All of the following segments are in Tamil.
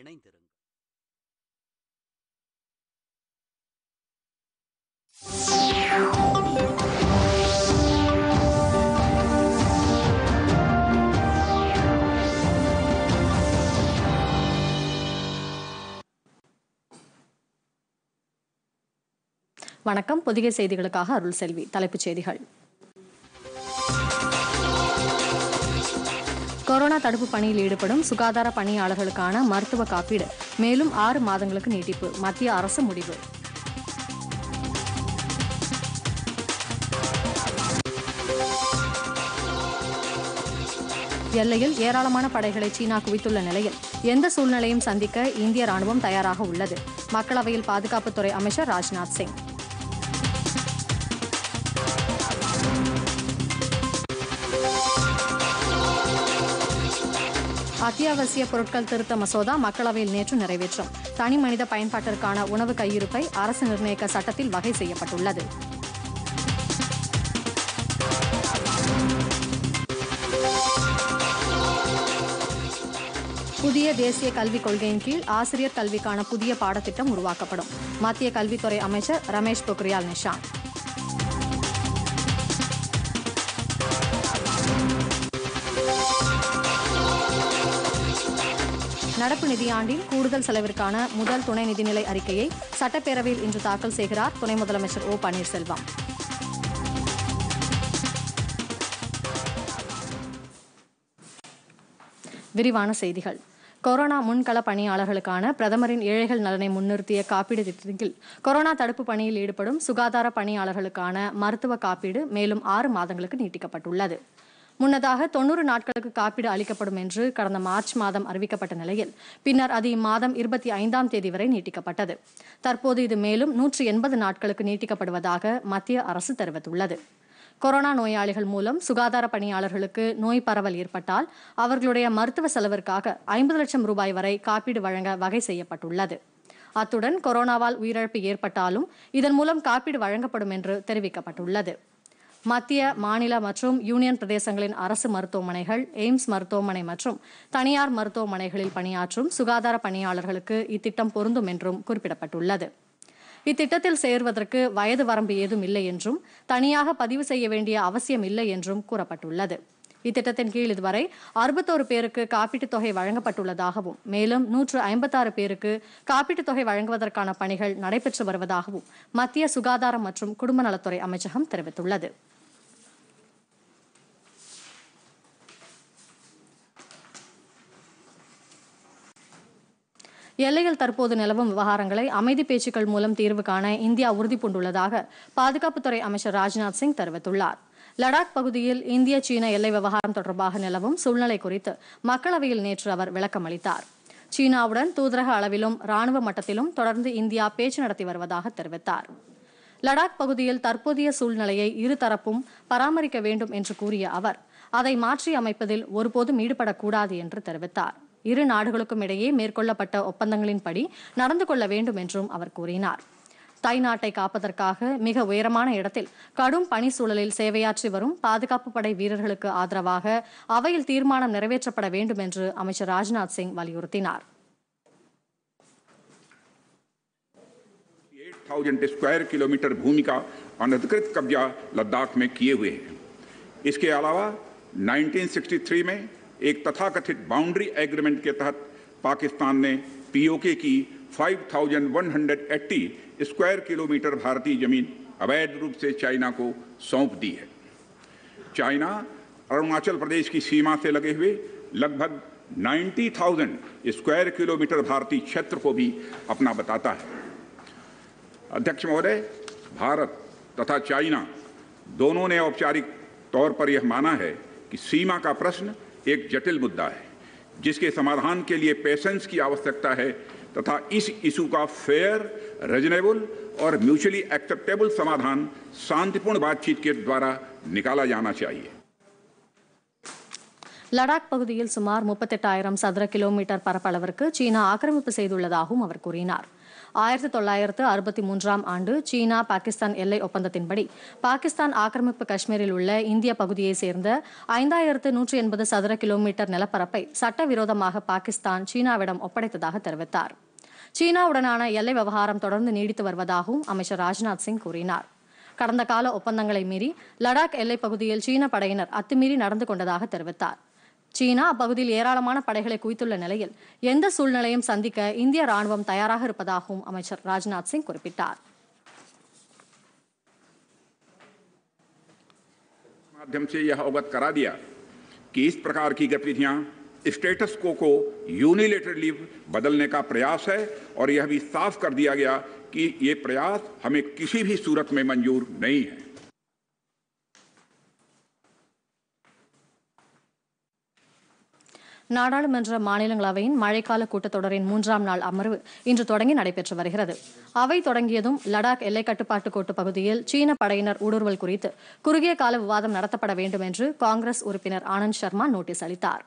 இணைந்திருங்கள் வணக்கம் புதிய செய்திகளுக்காக அருள் செல்வி தலைப்புச் செய்திகள் கொரோனா தடுப்பு பணியில் ஈடுபடும் சுகாதார பணியாளர்களுக்கான மருத்துவ காப்பீடு மேலும் ஆறு மாதங்களுக்கு நீட்டிப்பு மத்திய அரசு முடிவு எல்லையில் ஏராளமான படைகளை சீனா குவித்துள்ள நிலையில் எந்த சூழ்நிலையும் சந்திக்க இந்திய ராணுவம் தயாராக உள்ளது மக்களவையில் பாதுகாப்புத்துறை அமைச்சர் ராஜ்நாத் சிங் அத்தியாவசிய பொருட்கள் திருத்த மசோதா மக்களவையில் நேற்று நிறைவேற்றும் தனி மனித பயன்பாட்டிற்கான உணவு கையிருப்பை அரசு நிர்ணயிக்க சட்டத்தில் வகை செய்யப்பட்டுள்ளது புதிய தேசிய கல்விக் கொள்கையின் கீழ் ஆசிரியர் கல்விக்கான புதிய பாடத்திட்டம் உருவாக்கப்படும் மத்திய கல்வித்துறை அமைச்சர் ரமேஷ் பொக்ரியால் நிஷாங்க் நடப்பு நிதியாண்டில் கூடுதல் செலவிற்கான முதல் துணை நிதிநிலை அறிக்கையை சட்டப்பேரவையில் இன்று தாக்கல் செய்கிறார் துணை முதலமைச்சர் ஓ பன்னீர்செல்வம் விரிவான செய்திகள் கொரோனா முன்கள பணியாளர்களுக்கான பிரதமரின் ஏழைகள் நலனை முன்னிறுத்திய காப்பீடு திட்டத்தில் கொரோனா தடுப்பு பணியில் ஈடுபடும் சுகாதார பணியாளர்களுக்கான மருத்துவ காப்பீடு மேலும் ஆறு மாதங்களுக்கு நீட்டிக்கப்பட்டுள்ளது முன்னதாக தொன்னூறு நாட்களுக்கு காப்பீடு அளிக்கப்படும் என்று கடந்த மார்ச் மாதம் அறிவிக்கப்பட்ட நிலையில் பின்னர் அது இம்மாதம் இருபத்தி ஐந்தாம் தேதி வரை நீட்டிக்கப்பட்டது தற்போது இது மேலும் நூற்றி எண்பது நாட்களுக்கு நீட்டிக்கப்படுவதாக மத்திய அரசு தெரிவித்துள்ளது கொரோனா நோயாளிகள் மூலம் சுகாதார பணியாளர்களுக்கு நோய் பரவல் ஏற்பட்டால் அவர்களுடைய மருத்துவ செலவிற்காக ஐம்பது லட்சம் ரூபாய் வரை காப்பீடு வழங்க வகை செய்யப்பட்டுள்ளது அத்துடன் கொரோனாவால் உயிரிழப்பு ஏற்பட்டாலும் இதன் மூலம் காப்பீடு வழங்கப்படும் என்று தெரிவிக்கப்பட்டுள்ளது மத்திய மாநில மற்றும் யூனியன் பிரதேசங்களின் அரசு மருத்துவமனைகள் எய்ம்ஸ் மருத்துவமனை மற்றும் தனியார் மருத்துவமனைகளில் பணியாற்றும் சுகாதார பணியாளர்களுக்கு இத்திட்டம் பொருந்தும் என்றும் குறிப்பிடப்பட்டுள்ளது இத்திட்டத்தில் சேர்வதற்கு வயது வரம்பு ஏதும் இல்லை என்றும் தனியாக பதிவு செய்ய வேண்டிய அவசியம் இல்லை என்றும் கூறப்பட்டுள்ளது இத்திட்டத்தின் கீழ் இதுவரை அறுபத்தோரு பேருக்கு காப்பீட்டுத் தொகை வழங்கப்பட்டுள்ளதாகவும் மேலும் நூற்று ஐம்பத்தாறு பேருக்கு காப்பீட்டுத் தொகை வழங்குவதற்கான பணிகள் நடைபெற்று வருவதாகவும் மத்திய சுகாதாரம் மற்றும் குடும்ப நலத்துறை அமைச்சகம் தெரிவித்துள்ளது எல்லையில் தற்போது நிலவும் விவகாரங்களை அமைதி பேச்சுக்கள் மூலம் தீர்வு காண இந்தியா உறுதி பூண்டுள்ளதாக பாதுகாப்புத்துறை அமைச்சர் ராஜ்நாத் சிங் தெரிவித்துள்ளார் லடாக் பகுதியில் இந்திய சீன எல்லை விவகாரம் தொடர்பாக நிலவும் சூழ்நிலை குறித்து மக்களவையில் நேற்று அவர் விளக்கம் அளித்தார் சீனாவுடன் தூதரக அளவிலும் ராணுவ மட்டத்திலும் தொடர்ந்து இந்தியா பேச்சு நடத்தி வருவதாக தெரிவித்தார் லடாக் பகுதியில் தற்போதைய சூழ்நிலையை இருதரப்பும் பராமரிக்க வேண்டும் என்று கூறிய அவர் அதை மாற்றி அமைப்பதில் ஒருபோதும் ஈடுபடக்கூடாது என்று தெரிவித்தார் இரு நாடுகளுக்கும் இடையே மேற்கொள்ளப்பட்ட ஒப்பந்தங்களின்படி நடந்து கொள்ள வேண்டும் என்றும் அவர் கூறினார் தாய் நாட்டை காப்பதற்காக மிக உயரமான இடத்தில் கடும் பணி சூழலில் சேவையாற்றி வரும் பாதுகாப்பு படை வீரர்களுக்கு ஆதரவாக அவையில் தீர்மானம் நிறைவேற்றப்பட வேண்டும் என்று அமைச்சர் ராஜ்நாத் சிங் வலியுறுத்தினார் थाउजेंड स्क्वायर किलोमीटर भूमि का अनधिकृत कब्जा लद्दाख में किए हुए हैं इसके अलावा 1963 में एक तथाकथित बाउंड्री एग्रीमेंट के तहत पाकिस्तान ने पीओके की 5,180 स्क्वायर किलोमीटर भारतीय जमीन अवैध रूप से चाइना को सौंप दी है चाइना अरुणाचल प्रदेश की सीमा से लगे हुए लगभग 90,000 स्क्वायर किलोमीटर भारतीय क्षेत्र को भी अपना बताता है अध्यक्ष महोदय भारत तथा चाइना दोनों ने औपचारिक तौर पर यह माना है कि सीमा का प्रश्न एक जटिल मुद्दा है जिसके समाधान के लिए पेशेंस की आवश्यकता है तथा इस इशू का फेयर रिजनेबल और म्यूचुअली एक्सेप्टेबल समाधान शांतिपूर्ण बातचीत के द्वारा निकाला जाना चाहिए लडाख சுமார் முப்பத்தெட்டாயிரம் சதுர கிலோமீட்டர் பரப்பளவிற்கு சீனா ஆக்கிரமிப்பு செய்துள்ளதாகவும் அவர் ஆயிரத்தி தொள்ளாயிரத்து அறுபத்தி மூன்றாம் ஆண்டு சீனா பாகிஸ்தான் எல்லை ஒப்பந்தத்தின்படி பாகிஸ்தான் ஆக்கிரமிப்பு காஷ்மீரில் உள்ள இந்திய பகுதியை சேர்ந்த ஐந்தாயிரத்து நூற்றி எண்பது சதுர கிலோமீட்டர் நிலப்பரப்பை சட்டவிரோதமாக பாகிஸ்தான் சீனாவிடம் ஒப்படைத்ததாக தெரிவித்தார் சீனாவுடனான எல்லை விவகாரம் தொடர்ந்து நீடித்து வருவதாகவும் அமைச்சர் ராஜ்நாத் சிங் கூறினார் கடந்த கால ஒப்பந்தங்களை மீறி லடாக் எல்லைப் பகுதியில் சீன படையினர் அத்துமீறி நடந்து கொண்டதாக தெரிவித்தார் சீனா அப்பகுதியில் ஏராளமான படைகளை குவித்துள்ள நிலையில் எந்த சூழ்நிலையும் சந்திக்க இந்திய ராணுவம் தயாராக இருப்பதாகவும் அமைச்சர் ராஜ்நாத் சிங் குறிப்பிட்டார் माध्यम से यह अवगत करा दिया कि इस प्रकार की गतिविधियां स्टेटस को को यूनिलेटरली बदलने का प्रयास है और यह भी साफ कर दिया गया कि यह प्रयास हमें किसी भी सूरत में मंजूर नहीं है நாடாளுமன்ற மாநிலங்களவையின் மழைக்கால கூட்டத்தொடரின் மூன்றாம் நாள் அமர்வு இன்று தொடங்கி நடைபெற்று வருகிறது அவை தொடங்கியதும் லடாக் எல்லை கட்டுப்பாட்டு கோட்டு பகுதியில் சீன படையினர் ஊடுருவல் குறித்து குறுகிய கால விவாதம் நடத்தப்பட வேண்டும் என்று காங்கிரஸ் உறுப்பினர் ஆனந்த் சர்மா நோட்டீஸ் அளித்தார்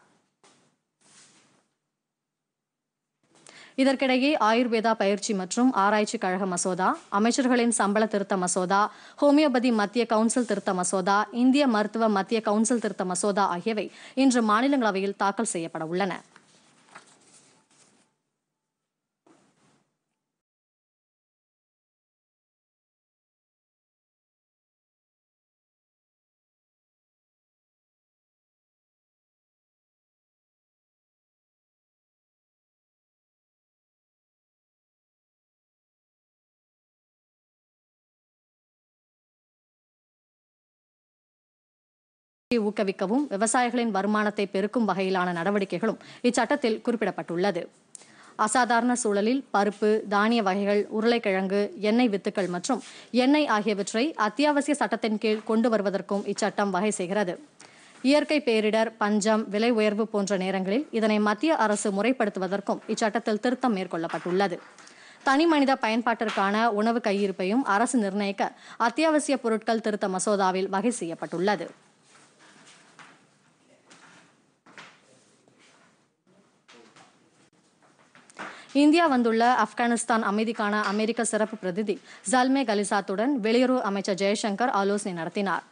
இதற்கிடையே ஆயுர்வேதா பயிற்சி மற்றும் ஆராய்ச்சி கழக மசோதா அமைச்சர்களின் சம்பள திருத்த மசோதா ஹோமியோபதி மத்திய கவுன்சில் திருத்த மசோதா இந்திய மருத்துவ மத்திய கவுன்சில் திருத்த மசோதா ஆகியவை இன்று மாநிலங்களவையில் தாக்கல் செய்யப்பட உள்ளன ஊக்குவிக்கவும் விவசாயிகளின் வருமானத்தை பெருக்கும் வகையிலான நடவடிக்கைகளும் இச்சட்டத்தில் குறிப்பிடப்பட்டுள்ளது அசாதாரண சூழலில் பருப்பு தானிய வகைகள் உருளைக்கிழங்கு எண்ணெய் வித்துக்கள் மற்றும் எண்ணெய் ஆகியவற்றை அத்தியாவசிய சட்டத்தின் கீழ் கொண்டு வருவதற்கும் இச்சட்டம் வகை செய்கிறது இயற்கை பேரிடர் பஞ்சம் விலை உயர்வு போன்ற நேரங்களில் இதனை மத்திய அரசு முறைப்படுத்துவதற்கும் இச்சட்டத்தில் திருத்தம் மேற்கொள்ளப்பட்டுள்ளது தனி மனித பயன்பாட்டிற்கான உணவு கையிருப்பையும் அரசு நிர்ணயிக்க அத்தியாவசிய பொருட்கள் திருத்த மசோதாவில் வகை செய்யப்பட்டுள்ளது இந்தியா வந்துள்ள ஆப்கானிஸ்தான் அமைதிக்கான அமெரிக்க சிறப்பு பிரதிநிதி ஜல்மே கலிசாத்துடன் வெளியுறவு அமைச்சர் ஜெய்சங்கர் ஆலோசனை நடத்தினார்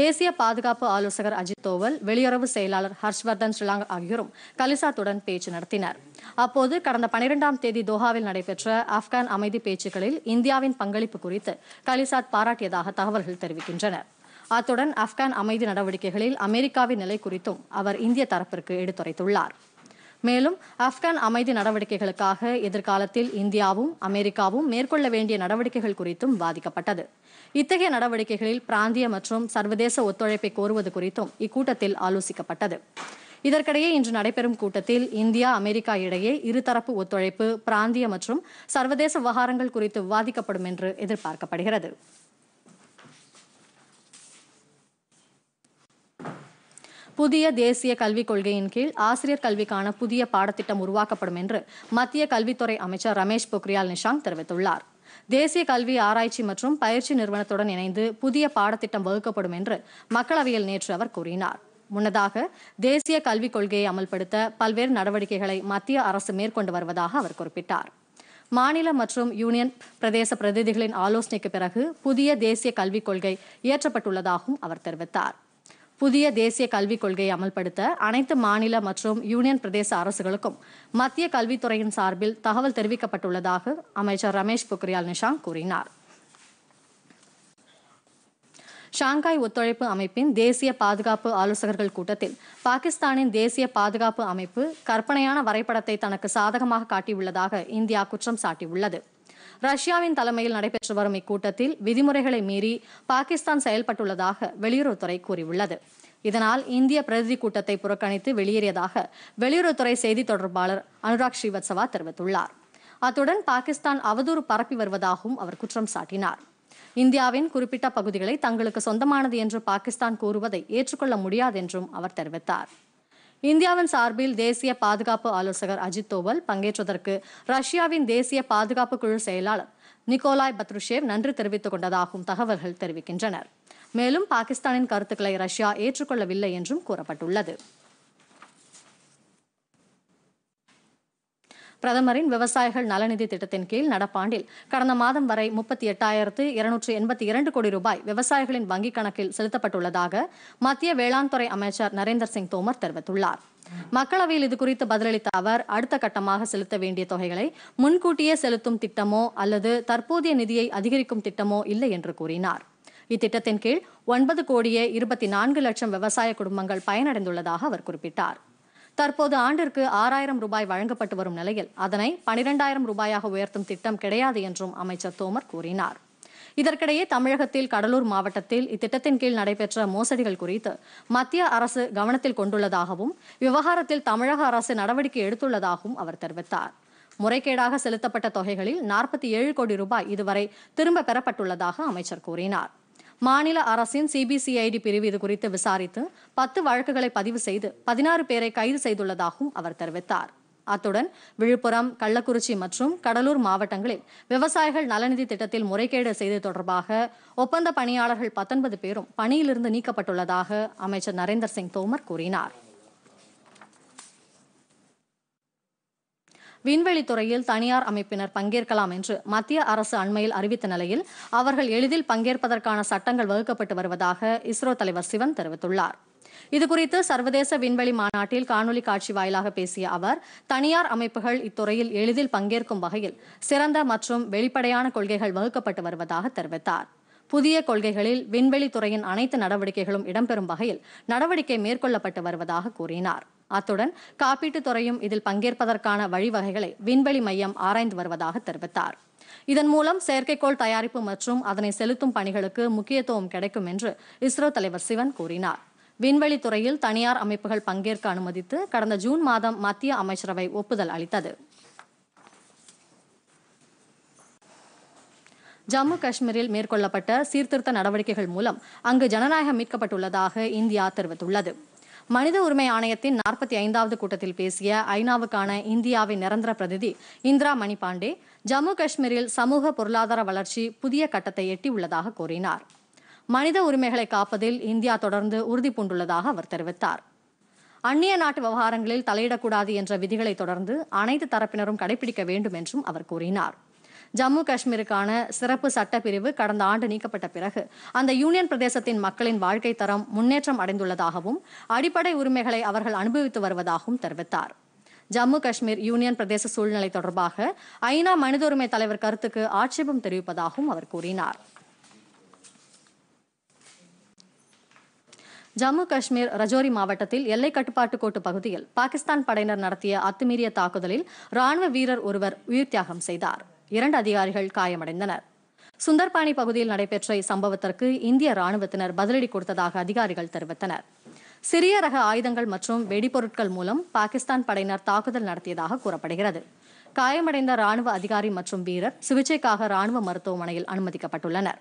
தேசிய பாதுகாப்பு ஆலோசகர் அஜித் தோவல் வெளியுறவு செயலாளர் ஹர்ஷ்வர்தன் ஸ்ரீலாங் ஆகியோரும் கலிசாத்துடன் பேச்சு நடத்தினர் அப்போது கடந்த பனிரெண்டாம் தேதி தோஹாவில் நடைபெற்ற ஆப்கான் அமைதி பேச்சுக்களில் இந்தியாவின் பங்களிப்பு குறித்து கலிசாத் பாராட்டியதாக தகவல்கள் தெரிவிக்கின்றன அத்துடன் ஆப்கான் அமைதி நடவடிக்கைகளில் அமெரிக்காவின் நிலை குறித்தும் அவர் இந்திய தரப்பிற்கு எடுத்துரைத்துள்ளார் மேலும் ஆப்கான் அமைதி நடவடிக்கைகளுக்காக எதிர்காலத்தில் இந்தியாவும் அமெரிக்காவும் மேற்கொள்ள வேண்டிய நடவடிக்கைகள் குறித்தும் வாதிக்கப்பட்டது இத்தகைய நடவடிக்கைகளில் பிராந்திய மற்றும் சர்வதேச ஒத்துழைப்பை கோருவது குறித்தும் இக்கூட்டத்தில் ஆலோசிக்கப்பட்டது இதற்கிடையே இன்று நடைபெறும் கூட்டத்தில் இந்தியா அமெரிக்கா இடையே இருதரப்பு ஒத்துழைப்பு பிராந்திய மற்றும் சர்வதேச விவகாரங்கள் குறித்து விவாதிக்கப்படும் என்று எதிர்பார்க்கப்படுகிறது புதிய தேசிய கல்விக் கொள்கையின் கீழ் ஆசிரியர் கல்விக்கான புதிய பாடத்திட்டம் உருவாக்கப்படும் என்று மத்திய கல்வித்துறை அமைச்சர் ரமேஷ் பொக்ரியால் நிஷாங் தெரிவித்துள்ளார் தேசிய கல்வி ஆராய்ச்சி மற்றும் பயிற்சி நிறுவனத்துடன் இணைந்து புதிய பாடத்திட்டம் வகுக்கப்படும் என்று மக்களவையில் நேற்று அவர் கூறினார் முன்னதாக தேசிய கல்விக் கொள்கையை அமல்படுத்த பல்வேறு நடவடிக்கைகளை மத்திய அரசு மேற்கொண்டு வருவதாக அவர் குறிப்பிட்டார் மாநில மற்றும் யூனியன் பிரதேச பிரதிநிதிகளின் ஆலோசனைக்கு பிறகு புதிய தேசிய கல்விக் கொள்கை இயற்றப்பட்டுள்ளதாகவும் அவர் தெரிவித்தார் புதிய தேசிய கல்விக் கொள்கையை அமல்படுத்த அனைத்து மாநில மற்றும் யூனியன் பிரதேச அரசுகளுக்கும் மத்திய கல்வித்துறையின் சார்பில் தகவல் தெரிவிக்கப்பட்டுள்ளதாக அமைச்சர் ரமேஷ் பொக்ரியால் நிஷாங் கூறினார் ஷாங்காய் ஒத்துழைப்பு அமைப்பின் தேசிய பாதுகாப்பு ஆலோசகர்கள் கூட்டத்தில் பாகிஸ்தானின் தேசிய பாதுகாப்பு அமைப்பு கற்பனையான வரைபடத்தை தனக்கு சாதகமாக காட்டியுள்ளதாக இந்தியா குற்றம் சாட்டியுள்ளது ரஷ்யாவின் தலைமையில் நடைபெற்று வரும் இக்கூட்டத்தில் விதிமுறைகளை மீறி பாகிஸ்தான் செயல்பட்டுள்ளதாக வெளியுறவுத்துறை கூறியுள்ளது இதனால் இந்திய பிரதிநிதி கூட்டத்தை புறக்கணித்து வெளியேறியதாக வெளியுறவுத்துறை செய்தி தொடர்பாளர் அனுராக் ஸ்ரீவத்சவா தெரிவித்துள்ளார் அத்துடன் பாகிஸ்தான் அவதூறு பரப்பி வருவதாகவும் அவர் குற்றம் சாட்டினார் இந்தியாவின் குறிப்பிட்ட பகுதிகளை தங்களுக்கு சொந்தமானது என்று பாகிஸ்தான் கூறுவதை ஏற்றுக்கொள்ள முடியாது என்றும் அவர் தெரிவித்தார் இந்தியாவின் சார்பில் தேசிய பாதுகாப்பு ஆலோசகர் அஜித் தோவல் பங்கேற்றதற்கு ரஷ்யாவின் தேசிய பாதுகாப்பு குழு செயலாளர் நிகோலாய் பத்ருஷேவ் நன்றி தெரிவித்துக் கொண்டதாகவும் தகவல்கள் தெரிவிக்கின்றனர் மேலும் பாகிஸ்தானின் கருத்துக்களை ரஷ்யா ஏற்றுக்கொள்ளவில்லை என்றும் கூறப்பட்டுள்ளது பிரதமரின் விவசாயிகள் நலநிதி திட்டத்தின் கீழ் நடப்பாண்டில் கடந்த மாதம் வரை முப்பத்தி எட்டாயிரத்து இருநூற்று எண்பத்தி இரண்டு கோடி ரூபாய் விவசாயிகளின் வங்கிக் கணக்கில் செலுத்தப்பட்டுள்ளதாக மத்திய வேளாண் துறை அமைச்சர் நரேந்திர சிங் தோமர் தெரிவித்துள்ளார் மக்களவையில் இது குறித்து பதிலளித்த அவர் அடுத்த கட்டமாக செலுத்த வேண்டிய தொகைகளை முன்கூட்டியே செலுத்தும் திட்டமோ அல்லது தற்போதைய நிதியை அதிகரிக்கும் திட்டமோ இல்லை என்று கூறினார் இத்திட்டத்தின் கீழ் ஒன்பது கோடியே இருபத்தி நான்கு லட்சம் விவசாய குடும்பங்கள் பயனடைந்துள்ளதாக அவர் குறிப்பிட்டார் தற்போது ஆண்டிற்கு ஆறாயிரம் ரூபாய் வழங்கப்பட்டு வரும் நிலையில் அதனை பனிரெண்டாயிரம் ரூபாயாக உயர்த்தும் திட்டம் கிடையாது என்றும் அமைச்சர் தோமர் கூறினார் இதற்கிடையே தமிழகத்தில் கடலூர் மாவட்டத்தில் இத்திட்டத்தின் கீழ் நடைபெற்ற மோசடிகள் குறித்து மத்திய அரசு கவனத்தில் கொண்டுள்ளதாகவும் விவகாரத்தில் தமிழக அரசு நடவடிக்கை எடுத்துள்ளதாகவும் அவர் தெரிவித்தார் முறைகேடாக செலுத்தப்பட்ட தொகைகளில் நாற்பத்தி ஏழு கோடி ரூபாய் இதுவரை திரும்ப பெறப்பட்டுள்ளதாக அமைச்சர் கூறினார் மாநில அரசின் சிபிசிஐடி பிரிவு இது குறித்து விசாரித்து பத்து வழக்குகளை பதிவு செய்து பதினாறு பேரை கைது செய்துள்ளதாகவும் அவர் தெரிவித்தார் அத்துடன் விழுப்புரம் கள்ளக்குறிச்சி மற்றும் கடலூர் மாவட்டங்களில் விவசாயிகள் நலநிதி திட்டத்தில் முறைகேடு செய்தது தொடர்பாக ஒப்பந்த பணியாளர்கள் பத்தொன்பது பேரும் பணியிலிருந்து நீக்கப்பட்டுள்ளதாக அமைச்சர் நரேந்திர சிங் தோமர் கூறினார் விண்வெளி துறையில் தனியார் அமைப்பினர் பங்கேற்கலாம் என்று மத்திய அரசு அண்மையில் அறிவித்த நிலையில் அவர்கள் எளிதில் பங்கேற்பதற்கான சட்டங்கள் வகுக்கப்பட்டு வருவதாக இஸ்ரோ தலைவர் சிவன் தெரிவித்துள்ளார் இதுகுறித்து சர்வதேச விண்வெளி மாநாட்டில் காணொலி காட்சி வாயிலாக பேசிய அவர் தனியார் அமைப்புகள் இத்துறையில் எளிதில் பங்கேற்கும் வகையில் சிறந்த மற்றும் வெளிப்படையான கொள்கைகள் வகுக்கப்பட்டு வருவதாக தெரிவித்தார் புதிய கொள்கைகளில் விண்வெளித்துறையின் அனைத்து நடவடிக்கைகளும் இடம்பெறும் வகையில் நடவடிக்கை மேற்கொள்ளப்பட்டு வருவதாக கூறினார் அத்துடன் காப்பீட்டுத் துறையும் இதில் பங்கேற்பதற்கான வழிவகைகளை விண்வெளி மையம் ஆராய்ந்து வருவதாக தெரிவித்தார் இதன் மூலம் செயற்கைக்கோள் தயாரிப்பு மற்றும் அதனை செலுத்தும் பணிகளுக்கு முக்கியத்துவம் கிடைக்கும் என்று இஸ்ரோ தலைவர் சிவன் கூறினார் விண்வெளி துறையில் தனியார் அமைப்புகள் பங்கேற்க அனுமதித்து கடந்த ஜூன் மாதம் மத்திய அமைச்சரவை ஒப்புதல் அளித்தது ஜம்மு காஷ்மீரில் மேற்கொள்ளப்பட்ட சீர்திருத்த நடவடிக்கைகள் மூலம் அங்கு ஜனநாயகம் மீட்கப்பட்டுள்ளதாக இந்தியா தெரிவித்துள்ளது மனித உரிமை ஆணையத்தின் நாற்பத்தி ஐந்தாவது கூட்டத்தில் பேசிய ஐநாவுக்கான இந்தியாவின் நிரந்தர பிரதிநிதி இந்திரா மணிபாண்டே ஜம்மு காஷ்மீரில் சமூக பொருளாதார வளர்ச்சி புதிய கட்டத்தை எட்டியுள்ளதாக கூறினார் மனித உரிமைகளை காப்பதில் இந்தியா தொடர்ந்து உறுதிபூண்டுள்ளதாக அவர் தெரிவித்தார் அந்நிய நாட்டு விவகாரங்களில் தலையிடக்கூடாது என்ற விதிகளை தொடர்ந்து அனைத்து தரப்பினரும் கடைபிடிக்க வேண்டும் என்றும் அவர் கூறினார் ஜம்மு காஷ்மீருக்கான சிறப்பு சட்டப்பிரிவு கடந்த ஆண்டு நீக்கப்பட்ட பிறகு அந்த யூனியன் பிரதேசத்தின் மக்களின் வாழ்க்கை தரம் முன்னேற்றம் அடைந்துள்ளதாகவும் அடிப்படை உரிமைகளை அவர்கள் அனுபவித்து வருவதாகவும் தெரிவித்தார் ஜம்மு காஷ்மீர் யூனியன் பிரதேச சூழ்நிலை தொடர்பாக ஐநா மனித உரிமை தலைவர் கருத்துக்கு ஆட்சேபம் தெரிவிப்பதாகவும் அவர் கூறினார் ஜம்மு காஷ்மீர் ரஜோரி மாவட்டத்தில் எல்லை கட்டுப்பாட்டு கோட்டு பகுதியில் பாகிஸ்தான் படையினர் நடத்திய அத்துமீறிய தாக்குதலில் ராணுவ வீரர் ஒருவர் உயிர் தியாகம் செய்தார் இரண்டு அதிகாரிகள் காயமடைந்தனர் சுந்தர்பாணி பகுதியில் நடைபெற்ற இச்சம்பவத்திற்கு இந்திய ராணுவத்தினர் பதிலடி கொடுத்ததாக அதிகாரிகள் தெரிவித்தனர் சிறிய ரக ஆயுதங்கள் மற்றும் வெடிபொருட்கள் மூலம் பாகிஸ்தான் படையினர் தாக்குதல் நடத்தியதாக கூறப்படுகிறது காயமடைந்த ராணுவ அதிகாரி மற்றும் வீரர் சிகிச்சைக்காக ராணுவ மருத்துவமனையில் அனுமதிக்கப்பட்டுள்ளனர்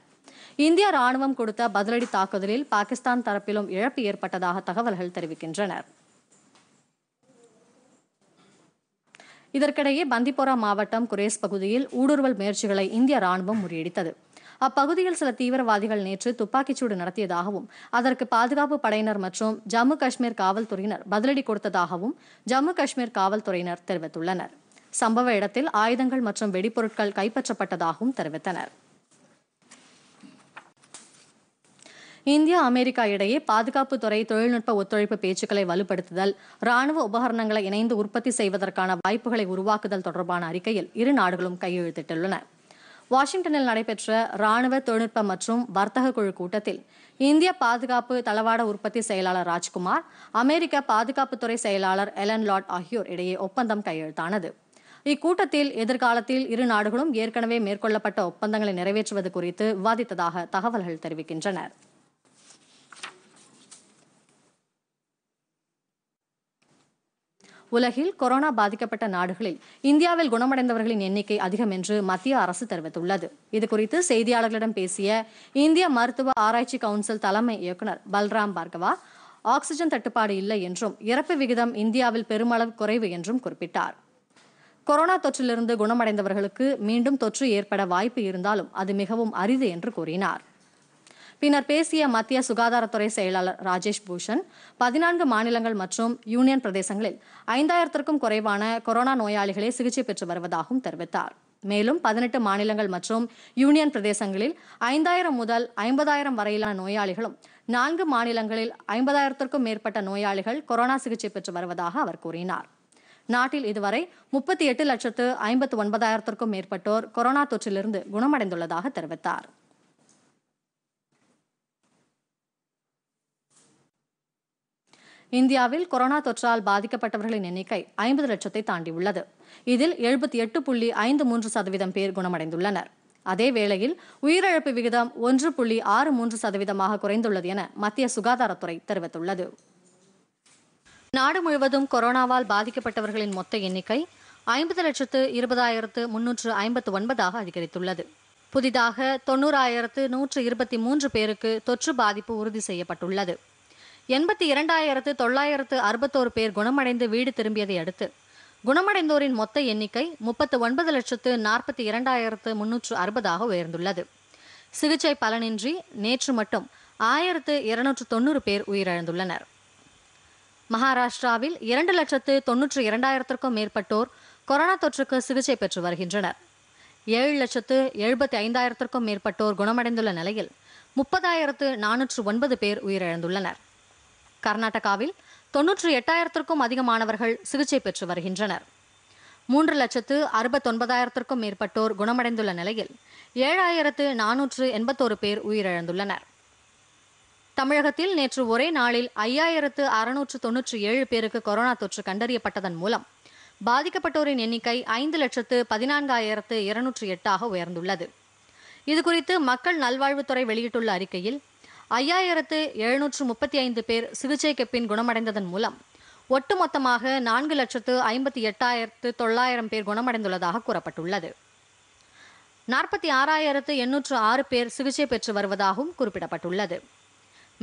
இந்திய ராணுவம் கொடுத்த பதிலடி தாக்குதலில் பாகிஸ்தான் தரப்பிலும் இழப்பு ஏற்பட்டதாக தகவல்கள் தெரிவிக்கின்றனர் இதற்கிடையே பந்திப்போரா மாவட்டம் குரேஸ் பகுதியில் ஊடுருவல் முயற்சிகளை இந்திய ராணுவம் முறியடித்தது அப்பகுதியில் சில தீவிரவாதிகள் நேற்று துப்பாக்கிச்சூடு நடத்தியதாகவும் அதற்கு பாதுகாப்பு படையினர் மற்றும் ஜம்மு காஷ்மீர் காவல்துறையினர் பதிலடி கொடுத்ததாகவும் ஜம்மு காஷ்மீர் காவல்துறையினர் தெரிவித்துள்ளனர் சம்பவ இடத்தில் ஆயுதங்கள் மற்றும் வெடிபொருட்கள் கைப்பற்றப்பட்டதாகவும் தெரிவித்தனர் இந்தியா அமெரிக்கா இடையே பாதுகாப்புத்துறை தொழில்நுட்ப ஒத்துழைப்பு பேச்சுக்களை வலுப்படுத்துதல் ராணுவ உபகரணங்களை இணைந்து உற்பத்தி செய்வதற்கான வாய்ப்புகளை உருவாக்குதல் தொடர்பான அறிக்கையில் இரு நாடுகளும் கையெழுத்திட்டுள்ளன வாஷிங்டனில் நடைபெற்ற ராணுவ தொழில்நுட்ப மற்றும் வர்த்தக குழு கூட்டத்தில் இந்திய பாதுகாப்பு தளவாட உற்பத்தி செயலாளர் ராஜ்குமார் அமெரிக்க பாதுகாப்புத்துறை செயலாளர் எலன் லாட் ஆகியோர் இடையே ஒப்பந்தம் கையெழுத்தானது இக்கூட்டத்தில் எதிர்காலத்தில் இரு நாடுகளும் ஏற்கனவே மேற்கொள்ளப்பட்ட ஒப்பந்தங்களை நிறைவேற்றுவது குறித்து விவாதித்ததாக தகவல்கள் தெரிவிக்கின்றனர் உலகில் கொரோனா பாதிக்கப்பட்ட நாடுகளில் இந்தியாவில் குணமடைந்தவர்களின் எண்ணிக்கை அதிகம் என்று மத்திய அரசு தெரிவித்துள்ளது இதுகுறித்து செய்தியாளர்களிடம் பேசிய இந்திய மருத்துவ ஆராய்ச்சி கவுன்சில் தலைமை இயக்குநர் பல்ராம் பார்கவா ஆக்சிஜன் தட்டுப்பாடு இல்லை என்றும் இறப்பு விகிதம் இந்தியாவில் பெருமளவு குறைவு என்றும் குறிப்பிட்டார் கொரோனா தொற்றிலிருந்து குணமடைந்தவர்களுக்கு மீண்டும் தொற்று ஏற்பட வாய்ப்பு இருந்தாலும் அது மிகவும் அரிது என்று கூறினார் பின்னர் பேசிய மத்திய சுகாதாரத்துறை செயலாளர் ராஜேஷ் பூஷன் பதினான்கு மாநிலங்கள் மற்றும் யூனியன் பிரதேசங்களில் ஐந்தாயிரத்திற்கும் குறைவான கொரோனா நோயாளிகளே சிகிச்சை பெற்று வருவதாகவும் தெரிவித்தார் மேலும் பதினெட்டு மாநிலங்கள் மற்றும் யூனியன் பிரதேசங்களில் ஐந்தாயிரம் முதல் ஐம்பதாயிரம் வரையிலான நோயாளிகளும் நான்கு மாநிலங்களில் ஐம்பதாயிரத்திற்கும் மேற்பட்ட நோயாளிகள் கொரோனா சிகிச்சை பெற்று வருவதாக அவர் கூறினார் நாட்டில் இதுவரை முப்பத்தி எட்டு லட்சத்து ஐம்பத்து ஒன்பதாயிரத்திற்கும் மேற்பட்டோர் கொரோனா தொற்றிலிருந்து குணமடைந்துள்ளதாக தெரிவித்தார் இந்தியாவில் கொரோனா தொற்றால் பாதிக்கப்பட்டவர்களின் எண்ணிக்கை ஐம்பது லட்சத்தை தாண்டியுள்ளது இதில் எழுபத்தி எட்டு புள்ளி ஐந்து மூன்று சதவீதம் பேர் குணமடைந்துள்ளனர் அதே வேளையில் உயிரிழப்பு விகிதம் ஒன்று புள்ளி ஆறு மூன்று சதவீதமாக குறைந்துள்ளது என மத்திய சுகாதாரத்துறை தெரிவித்துள்ளது நாடு முழுவதும் கொரோனாவால் பாதிக்கப்பட்டவர்களின் மொத்த எண்ணிக்கை ஐம்பது லட்சத்து இருபதாயிரத்து முன்னூற்று ஐம்பத்து ஒன்பதாக அதிகரித்துள்ளது புதிதாக தொன்னூறாயிரத்து நூற்று இருபத்தி மூன்று பேருக்கு தொற்று பாதிப்பு உறுதி செய்யப்பட்டுள்ளது எண்பத்தி இரண்டாயிரத்து தொள்ளாயிரத்து அறுபத்தோரு பேர் குணமடைந்து வீடு திரும்பியதை அடுத்து குணமடைந்தோரின் மொத்த எண்ணிக்கை முப்பத்து ஒன்பது லட்சத்து நாற்பத்தி இரண்டாயிரத்து முன்னூற்று அறுபதாக உயர்ந்துள்ளது சிகிச்சை பலனின்றி நேற்று மட்டும் ஆயிரத்து இருநூற்று தொண்ணூறு பேர் உயிரிழந்துள்ளனர் மகாராஷ்டிராவில் இரண்டு லட்சத்து தொன்னூற்று இரண்டாயிரத்திற்கும் மேற்பட்டோர் கொரோனா தொற்றுக்கு சிகிச்சை பெற்று வருகின்றனர் ஏழு லட்சத்து எழுபத்தி ஐந்தாயிரத்திற்கும் மேற்பட்டோர் குணமடைந்துள்ள நிலையில் முப்பதாயிரத்து நானூற்று ஒன்பது பேர் உயிரிழந்துள்ளனர் கர்நாடகாவில் தொன்னூற்றி எட்டாயிரத்திற்கும் அதிகமானவர்கள் சிகிச்சை பெற்று வருகின்றனர் மூன்று லட்சத்து அறுபத்தொன்பதாயிரத்திற்கும் மேற்பட்டோர் குணமடைந்துள்ள நிலையில் ஏழாயிரத்து நானூற்று எண்பத்தோரு பேர் உயிரிழந்துள்ளனர் தமிழகத்தில் நேற்று ஒரே நாளில் ஐயாயிரத்து அறுநூற்று தொன்னூற்றி ஏழு பேருக்கு கொரோனா தொற்று கண்டறியப்பட்டதன் மூலம் பாதிக்கப்பட்டோரின் எண்ணிக்கை ஐந்து லட்சத்து பதினான்காயிரத்து இருநூற்றி எட்டாக உயர்ந்துள்ளது இதுகுறித்து மக்கள் நல்வாழ்வுத்துறை வெளியிட்டுள்ள அறிக்கையில் ஐயாயிரத்து எழுநூற்று முப்பத்தி ஐந்து பேர் சிகிச்சைக்கு பின் குணமடைந்ததன் மூலம் ஒட்டுமொத்தமாக நான்கு லட்சத்து ஐம்பத்தி எட்டாயிரத்து தொள்ளாயிரம் பேர் குணமடைந்துள்ளதாக கூறப்பட்டுள்ளது நாற்பத்தி ஆறாயிரத்து எண்ணூற்று ஆறு பேர் சிகிச்சை பெற்று வருவதாகவும் குறிப்பிடப்பட்டுள்ளது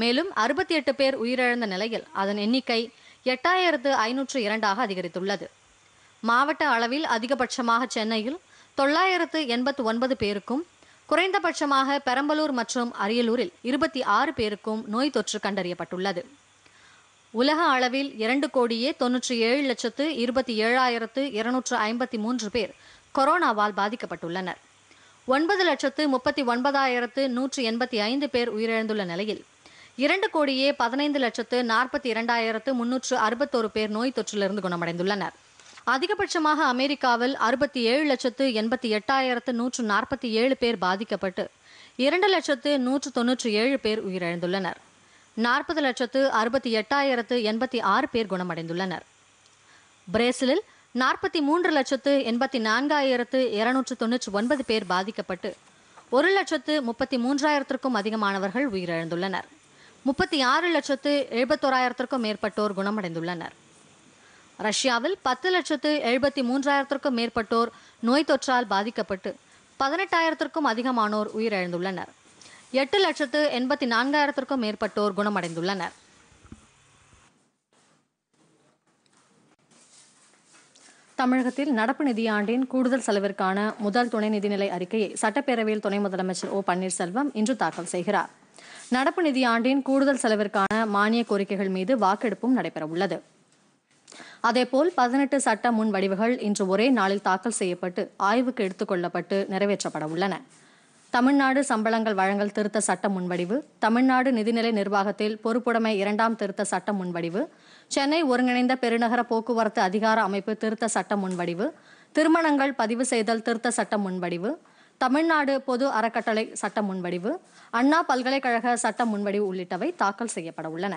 மேலும் அறுபத்தி எட்டு பேர் உயிரிழந்த நிலையில் அதன் எண்ணிக்கை எட்டாயிரத்து ஐநூற்று இரண்டாக அதிகரித்துள்ளது மாவட்ட அளவில் அதிகபட்சமாக சென்னையில் தொள்ளாயிரத்து எண்பத்து ஒன்பது பேருக்கும் குறைந்தபட்சமாக பெரம்பலூர் மற்றும் அரியலூரில் இருபத்தி ஆறு பேருக்கும் நோய் தொற்று கண்டறியப்பட்டுள்ளது உலக அளவில் இரண்டு கோடியே தொன்னூற்றி ஏழு லட்சத்து இருபத்தி ஏழாயிரத்து இருநூற்று ஐம்பத்தி மூன்று பேர் கொரோனாவால் பாதிக்கப்பட்டுள்ளனர் ஒன்பது லட்சத்து முப்பத்தி ஒன்பதாயிரத்து நூற்றி எண்பத்தி ஐந்து பேர் உயிரிழந்துள்ள நிலையில் இரண்டு கோடியே பதினைந்து லட்சத்து நாற்பத்தி இரண்டாயிரத்து முன்னூற்று அறுபத்தோரு பேர் நோய் தொற்றிலிருந்து குணமடைந்துள்ளனர் அதிகபட்சமாக அமெரிக்காவில் அறுபத்தி ஏழு லட்சத்து எண்பத்தி எட்டாயிரத்து நூற்று நாற்பத்தி ஏழு பேர் பாதிக்கப்பட்டு இரண்டு லட்சத்து நூற்று தொன்னூற்றி ஏழு பேர் உயிரிழந்துள்ளனர் நாற்பது லட்சத்து அறுபத்தி எட்டாயிரத்து எண்பத்தி ஆறு பேர் குணமடைந்துள்ளனர் பிரேசிலில் நாற்பத்தி மூன்று லட்சத்து எண்பத்தி நான்காயிரத்து இருநூற்று தொன்னூற்றி ஒன்பது பேர் பாதிக்கப்பட்டு ஒரு லட்சத்து முப்பத்தி மூன்றாயிரத்திற்கும் அதிகமானவர்கள் உயிரிழந்துள்ளனர் முப்பத்தி ஆறு லட்சத்து எழுபத்தோராயிரத்திற்கும் மேற்பட்டோர் குணமடைந்துள்ளனர் ரஷ்யாவில் பத்து லட்சத்து எழுபத்தி மூன்றாயிரத்திற்கும் மேற்பட்டோர் நோய் தொற்றால் பாதிக்கப்பட்டு பதினெட்டாயிரத்திற்கும் அதிகமானோர் உயிரிழந்துள்ளனர் எட்டு லட்சத்து எண்பத்தி நான்காயிரத்திற்கும் மேற்பட்டோர் குணமடைந்துள்ளனர் தமிழகத்தில் நடப்பு நிதியாண்டின் கூடுதல் செலவிற்கான முதல் துணை நிதிநிலை அறிக்கையை சட்டப்பேரவையில் துணை முதலமைச்சர் ஓ பன்னீர்செல்வம் இன்று தாக்கல் செய்கிறார் நடப்பு நிதியாண்டின் கூடுதல் செலவிற்கான மானிய கோரிக்கைகள் மீது வாக்கெடுப்பும் நடைபெறவுள்ளது அதேபோல் பதினெட்டு சட்ட முன் வடிவுகள் இன்று ஒரே நாளில் தாக்கல் செய்யப்பட்டு ஆய்வுக்கு எடுத்துக்கொள்ளப்பட்டு நிறைவேற்றப்பட உள்ளன தமிழ்நாடு சம்பளங்கள் வழங்கல் திருத்த சட்ட முன்வடிவு தமிழ்நாடு நிதிநிலை நிர்வாகத்தில் பொறுப்புடைமை இரண்டாம் திருத்த சட்ட முன்வடிவு சென்னை ஒருங்கிணைந்த பெருநகர போக்குவரத்து அதிகார அமைப்பு திருத்த சட்ட முன்வடிவு திருமணங்கள் பதிவு செய்தல் திருத்த சட்ட முன்வடிவு தமிழ்நாடு பொது அறக்கட்டளை சட்ட முன்வடிவு அண்ணா பல்கலைக்கழக சட்ட முன்வடிவு உள்ளிட்டவை தாக்கல் செய்யப்பட உள்ளன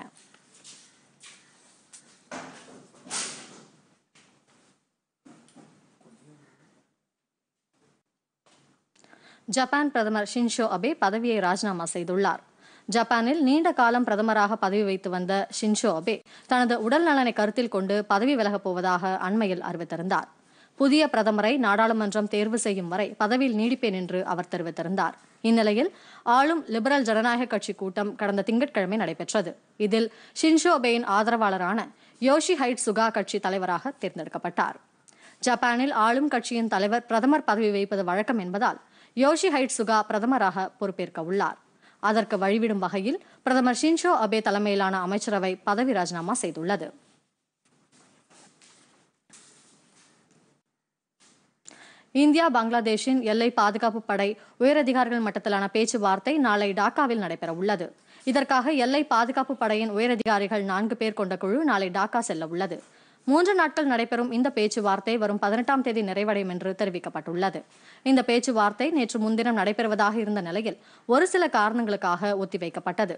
ஜப்பான் பிரதமர் ஷின்ஷோ அபே பதவியை ராஜினாமா செய்துள்ளார் ஜப்பானில் நீண்ட காலம் பிரதமராக பதவி வைத்து வந்த ஷின்ஷோ அபே தனது உடல் நலனை கருத்தில் கொண்டு பதவி விலகப் போவதாக அண்மையில் அறிவித்திருந்தார் புதிய பிரதமரை நாடாளுமன்றம் தேர்வு செய்யும் வரை பதவியில் நீடிப்பேன் என்று அவர் தெரிவித்திருந்தார் இந்நிலையில் ஆளும் லிபரல் ஜனநாயக கட்சி கூட்டம் கடந்த திங்கட்கிழமை நடைபெற்றது இதில் ஷின்ஷோ அபேயின் ஆதரவாளரான யோஷி ஹைட் சுகா கட்சி தலைவராக தேர்ந்தெடுக்கப்பட்டார் ஜப்பானில் ஆளும் கட்சியின் தலைவர் பிரதமர் பதவி வைப்பது வழக்கம் என்பதால் யோஷி ஹைட் சுகா பிரதமராக பொறுப்பேற்க உள்ளார் அதற்கு வழிவிடும் வகையில் பிரதமர் ஷின்ஷோ அபே தலைமையிலான அமைச்சரவை பதவி ராஜினாமா செய்துள்ளது இந்தியா பங்களாதேஷின் எல்லை பாதுகாப்பு படை உயரதிகாரிகள் மட்டத்திலான பேச்சுவார்த்தை நாளை டாக்காவில் நடைபெற உள்ளது இதற்காக எல்லை பாதுகாப்பு படையின் உயரதிகாரிகள் நான்கு பேர் கொண்ட குழு நாளை டாக்கா செல்ல உள்ளது மூன்று நாட்கள் நடைபெறும் இந்த பேச்சுவார்த்தை வரும் பதினெட்டாம் தேதி நிறைவடையும் என்று தெரிவிக்கப்பட்டுள்ளது இந்த பேச்சுவார்த்தை நேற்று முன்தினம் நடைபெறுவதாக இருந்த நிலையில் ஒரு சில காரணங்களுக்காக ஒத்திவைக்கப்பட்டது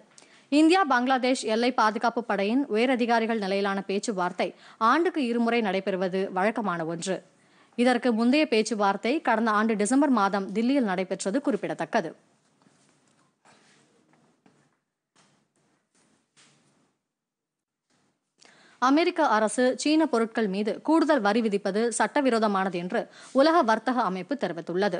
இந்தியா பங்களாதேஷ் எல்லை பாதுகாப்பு படையின் உயரதிகாரிகள் நிலையிலான பேச்சுவார்த்தை ஆண்டுக்கு இருமுறை நடைபெறுவது வழக்கமான ஒன்று இதற்கு முந்தைய பேச்சுவார்த்தை கடந்த ஆண்டு டிசம்பர் மாதம் தில்லியில் நடைபெற்றது குறிப்பிடத்தக்கது அமெரிக்க அரசு சீன பொருட்கள் மீது கூடுதல் வரி விதிப்பது சட்டவிரோதமானது என்று உலக வர்த்தக அமைப்பு தெரிவித்துள்ளது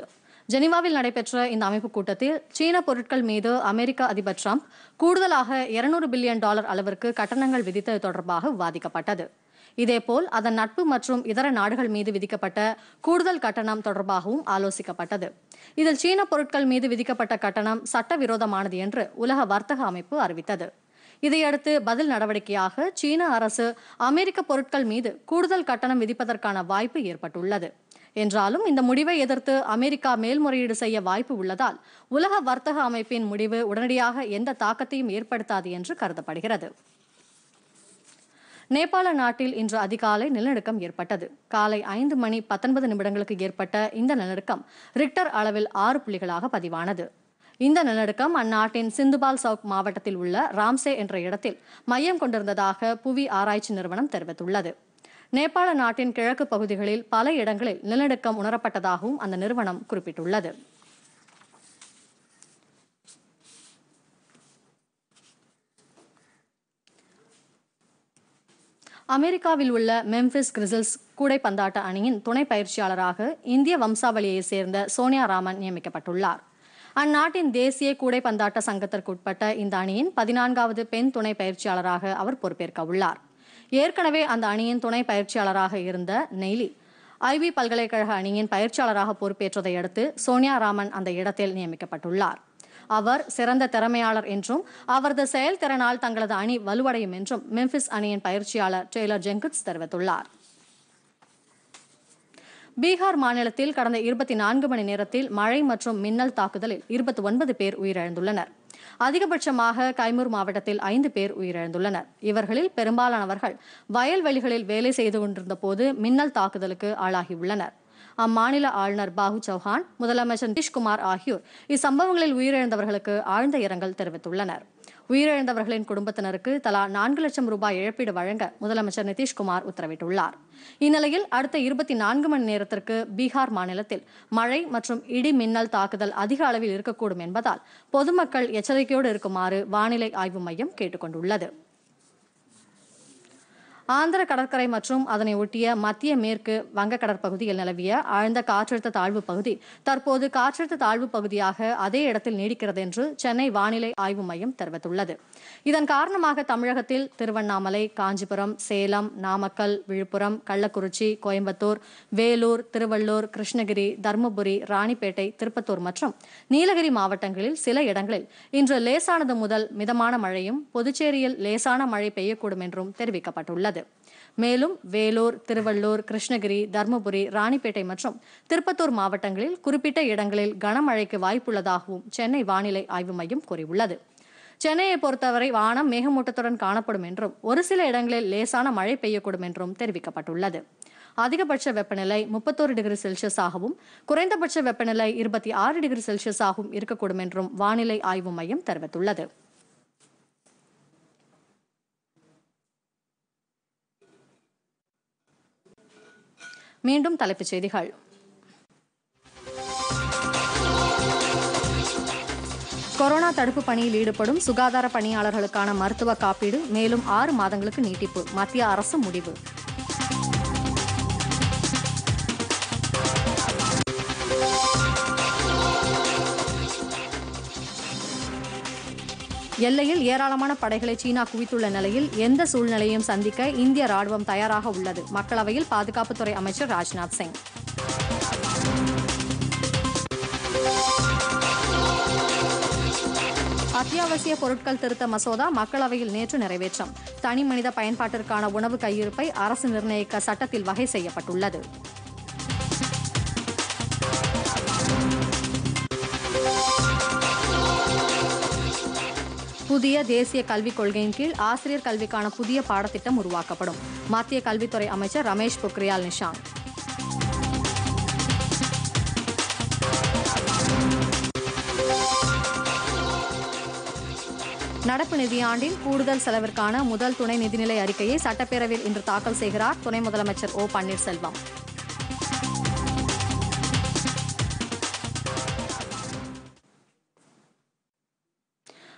ஜெனிவாவில் நடைபெற்ற இந்த அமைப்பு கூட்டத்தில் சீன பொருட்கள் மீது அமெரிக்க அதிபர் ட்ரம்ப் கூடுதலாக இருநூறு பில்லியன் டாலர் அளவிற்கு கட்டணங்கள் விதித்தது தொடர்பாக விவாதிக்கப்பட்டது இதேபோல் அதன் நட்பு மற்றும் இதர நாடுகள் மீது விதிக்கப்பட்ட கூடுதல் கட்டணம் தொடர்பாகவும் ஆலோசிக்கப்பட்டது இதில் சீன பொருட்கள் மீது விதிக்கப்பட்ட கட்டணம் சட்டவிரோதமானது என்று உலக வர்த்தக அமைப்பு அறிவித்தது இதையடுத்து பதில் நடவடிக்கையாக சீன அரசு அமெரிக்க பொருட்கள் மீது கூடுதல் கட்டணம் விதிப்பதற்கான வாய்ப்பு ஏற்பட்டுள்ளது என்றாலும் இந்த முடிவை எதிர்த்து அமெரிக்கா மேல்முறையீடு செய்ய வாய்ப்பு உள்ளதால் உலக வர்த்தக அமைப்பின் முடிவு உடனடியாக எந்த தாக்கத்தையும் ஏற்படுத்தாது என்று கருதப்படுகிறது நேபாள நாட்டில் இன்று அதிகாலை நிலநடுக்கம் ஏற்பட்டது காலை ஐந்து மணி பத்தொன்பது நிமிடங்களுக்கு ஏற்பட்ட இந்த நிலநடுக்கம் ரிக்டர் அளவில் ஆறு புள்ளிகளாக பதிவானது இந்த நிலநடுக்கம் அந்நாட்டின் சிந்துபால் சவுக் மாவட்டத்தில் உள்ள ராம்சே என்ற இடத்தில் மையம் கொண்டிருந்ததாக புவி ஆராய்ச்சி நிறுவனம் தெரிவித்துள்ளது நேபாள நாட்டின் கிழக்கு பகுதிகளில் பல இடங்களில் நிலநடுக்கம் உணரப்பட்டதாகவும் அந்த நிறுவனம் குறிப்பிட்டுள்ளது அமெரிக்காவில் உள்ள மெம்பிஸ் கிரிசல்ஸ் கூடைப்பந்தாட்ட அணியின் துணை பயிற்சியாளராக இந்திய வம்சாவளியைச் சேர்ந்த சோனியா ராமன் நியமிக்கப்பட்டுள்ளார் அந்நாட்டின் தேசிய கூடைப்பந்தாட்ட சங்கத்திற்குட்பட்ட இந்த அணியின் பதினான்காவது பெண் துணை பயிற்சியாளராக அவர் பொறுப்பேற்க உள்ளார் ஏற்கனவே அந்த அணியின் துணை பயிற்சியாளராக இருந்த நெய்லி ஐவி பல்கலைக்கழக அணியின் பயிற்சியாளராக பொறுப்பேற்றதை அடுத்து சோனியா ராமன் அந்த இடத்தில் நியமிக்கப்பட்டுள்ளார் அவர் சிறந்த திறமையாளர் என்றும் அவரது செயல்திறனால் தங்களது அணி வலுவடையும் என்றும் மெம்பிஸ் அணியின் பயிற்சியாளர் டெய்லர் ஜெங்கிட்ஸ் தெரிவித்துள்ளார் பீகார் மாநிலத்தில் கடந்த இருபத்தி நான்கு மணி நேரத்தில் மழை மற்றும் மின்னல் தாக்குதலில் இருபத்தி ஒன்பது பேர் உயிரிழந்துள்ளனர் அதிகபட்சமாக கைமூர் மாவட்டத்தில் ஐந்து பேர் உயிரிழந்துள்ளனர் இவர்களில் பெரும்பாலானவர்கள் வயல்வெளிகளில் வேலை செய்து கொண்டிருந்த போது மின்னல் தாக்குதலுக்கு ஆளாகியுள்ளனர் அம்மாநில ஆளுநர் பாகு சௌஹான் முதலமைச்சர் நிதிஷ்குமார் ஆகியோர் இச்சம்பவங்களில் உயிரிழந்தவர்களுக்கு ஆழ்ந்த இரங்கல் தெரிவித்துள்ளனர் உயிரிழந்தவர்களின் குடும்பத்தினருக்கு தலா நான்கு லட்சம் ரூபாய் இழப்பீடு வழங்க முதலமைச்சர் நிதிஷ்குமார் உத்தரவிட்டுள்ளார் இந்நிலையில் அடுத்த இருபத்தி நான்கு மணி நேரத்திற்கு பீகார் மாநிலத்தில் மழை மற்றும் இடி மின்னல் தாக்குதல் அதிக அளவில் இருக்கக்கூடும் என்பதால் பொதுமக்கள் எச்சரிக்கையோடு இருக்குமாறு வானிலை ஆய்வு மையம் கேட்டுக்கொண்டுள்ளது ஆந்திர கடற்கரை மற்றும் அதனை ஒட்டிய மத்திய மேற்கு வங்க கடற்பகுதியில் நிலவிய ஆழ்ந்த காற்றழுத்த தாழ்வு பகுதி தற்போது காற்றழுத்த தாழ்வு பகுதியாக அதே இடத்தில் நீடிக்கிறது என்று சென்னை வானிலை ஆய்வு மையம் தெரிவித்துள்ளது இதன் காரணமாக தமிழகத்தில் திருவண்ணாமலை காஞ்சிபுரம் சேலம் நாமக்கல் விழுப்புரம் கள்ளக்குறிச்சி கோயம்புத்தூர் வேலூர் திருவள்ளூர் கிருஷ்ணகிரி தருமபுரி ராணிப்பேட்டை திருப்பத்தூர் மற்றும் நீலகிரி மாவட்டங்களில் சில இடங்களில் இன்று லேசானது முதல் மிதமான மழையும் புதுச்சேரியில் லேசான மழை பெய்யக்கூடும் என்றும் தெரிவிக்கப்பட்டுள்ளது உள்ளது மேலும் வேலூர் திருவள்ளூர் கிருஷ்ணகிரி தருமபுரி ராணிப்பேட்டை மற்றும் திருப்பத்தூர் மாவட்டங்களில் குறிப்பிட்ட இடங்களில் கனமழைக்கு வாய்ப்புள்ளதாகவும் சென்னை வானிலை ஆய்வு மையம் கூறியுள்ளது சென்னையை பொறுத்தவரை வானம் மேகமூட்டத்துடன் காணப்படும் என்றும் ஒரு சில இடங்களில் லேசான மழை பெய்யக்கூடும் என்றும் தெரிவிக்கப்பட்டுள்ளது அதிகபட்ச வெப்பநிலை முப்பத்தோரு டிகிரி செல்சியஸ் ஆகவும் குறைந்தபட்ச வெப்பநிலை இருபத்தி ஆறு டிகிரி செல்சியஸ் ஆகவும் இருக்கக்கூடும் என்றும் வானிலை ஆய்வு மையம் தெரிவித்துள்ளது மீண்டும் தலைப்புச் செய்திகள் கொரோனா தடுப்பு பணியில் ஈடுபடும் சுகாதார பணியாளர்களுக்கான மருத்துவ காப்பீடு மேலும் ஆறு மாதங்களுக்கு நீட்டிப்பு மத்திய அரசு முடிவு எல்லையில் ஏராளமான படைகளை சீனா குவித்துள்ள நிலையில் எந்த சூழ்நிலையும் சந்திக்க இந்திய ராணுவம் தயாராக உள்ளது மக்களவையில் பாதுகாப்புத்துறை அமைச்சர் ராஜ்நாத் சிங் அத்தியாவசிய பொருட்கள் திருத்த மசோதா மக்களவையில் நேற்று நிறைவேற்றம் தனி மனித பயன்பாட்டிற்கான உணவு கையிருப்பை அரசு நிர்ணயிக்க சட்டத்தில் வகை செய்யப்பட்டுள்ளது புதிய தேசிய கல்விக் கொள்கையின் கீழ் ஆசிரியர் கல்விக்கான புதிய பாடத்திட்டம் உருவாக்கப்படும் மத்திய கல்வித்துறை அமைச்சர் ரமேஷ் பொக்ரியால் நிஷாங் நடப்பு நிதியாண்டின் கூடுதல் செலவிற்கான முதல் துணை நிதிநிலை அறிக்கையை சட்டப்பேரவையில் இன்று தாக்கல் செய்கிறார் துணை முதலமைச்சர் ஓ பன்னீர்செல்வம்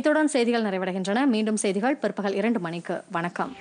இத்துடன் செய்திகள் நிறைவடைகின்றன மீண்டும் செய்திகள் பிற்பகல் இரண்டு மணிக்கு வணக்கம்